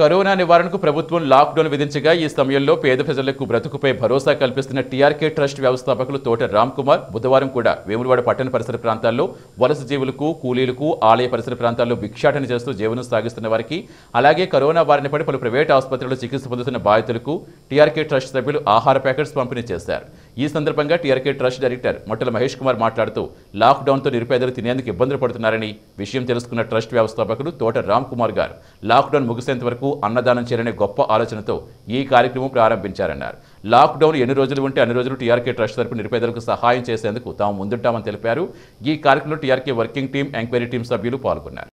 corona నివారణకు ప్రభుత్వం lockdown విధించగా ఈ సమయంలో పేద ప్రజలకు బ్రతుకుపై భరోసా కల్పిస్తున్న టీఆర్కే ట్రస్ట్ వ్యవస్థాపకులు తోట రామ్ కుమార్ బుధవారం కూడా వేములవాడ పట్టణ పరిసర ప్రాంతాల్లో వలస జీవులకు కూలీలకు ఆలయ పరిసర ప్రాంతాల్లో భిక్షాటన చేస్తూ జీవనం సాగిస్తున్న వారికి అలాగే కరోనా బారిన పడి పలు ప్రైవేట్ ఆసుపత్రుల్లో చికిత్స పొందుతున్న బాధితులకు టీఆర్కే ట్రస్ట్ సభ్యులు ఆహార ప్యాకెట్స్ పంపిణీ చేశారు ఈ సందర్భంగా TRK trust director Mottala Mahesh Kumar మాట్లాడుతూ లాక్డౌన్తో నిరుపేదలు తినేందుకు ఇబ్బందులు పడుతున్నారని విషయం తెలుసుకున్న ట్రస్ట్ వ్యవస్థాపకుడు తోట రామ్ కుమార్ గారు లాక్డౌన్ ముగిసేంత వరకు అన్నదానం చేయాలనే గొప్ప ఆలోచనతో ఈ కార్యక్రమం ప్రారంభించారన్నారు లాక్డౌన్ ఎన్ని రోజులు ఉంటే అన్ని రోజులు టీఆర్కే ట్రస్ట్ తరపు నిరుపేదలకు సహాయం చేసేందుకు తాము ముందుంటామని తెలిపారు ఈ కార్యక్రమంలో TRK working team enquiry team సభ్యులు పాల్గొన్నారు